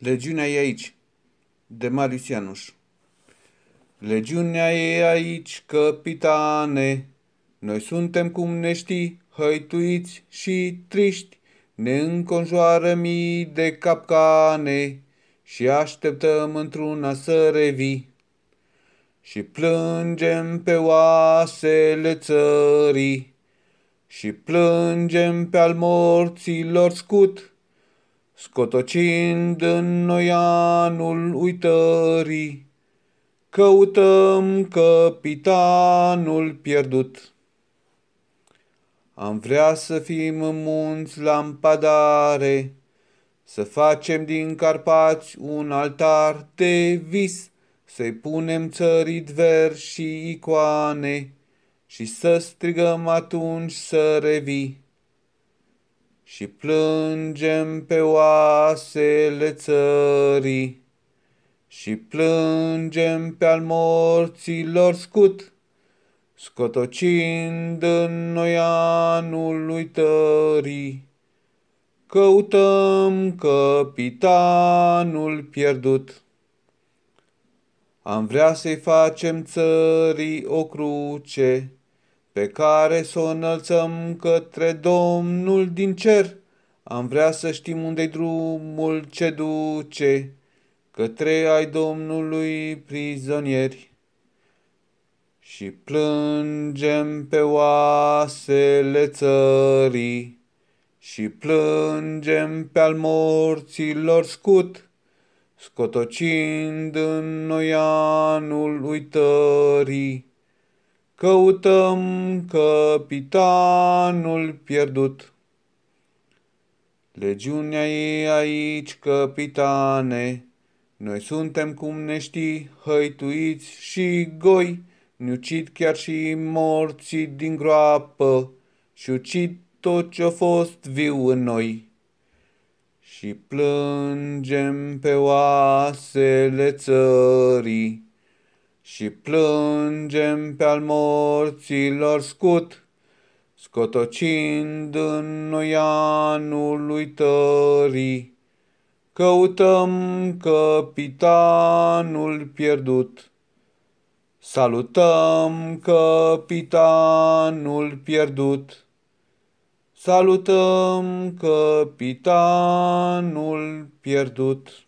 Legiunea e aici, de Marius Ianuș. Legiunea e aici, capitane, noi suntem cum ne știi, hăituiți și triști, ne înconjoară mii de capcane și așteptăm într-una să revii. Și plângem pe oasele țării și plângem pe al morților scut, scotocind în noi anul uitării, căutăm capitanul pierdut. Am vrea să fim în munți lampadare, să facem din Carpați un altar de vis, să-i punem țării dver și icoane și să strigăm atunci să revii și plângem pe oasele țării și plângem pe al morților scut, scotocind în noi anul uitării. Căutăm capitanul pierdut. Am vrea să-i facem țării o cruce, pe care să o înălțăm către Domnul din cer. Am vrea să știm unde drumul ce duce, către ai Domnului prizonieri. Și plângem pe oasele țării, și plângem pe al morților scut, scotocind în noi anul uitării Căutăm capitanul pierdut. Legiunea e aici, capitane, noi suntem cum ne știi, hăituiți și goi, ne ucid chiar și morții din groapă și ucid tot ce-a fost viu în noi. Și plângem pe oasele țării, și plângem pe al morților scut, scotocind în noi anul uitării, căutăm capitanul pierdut. Salutăm capitanul pierdut. Salutăm capitanul pierdut.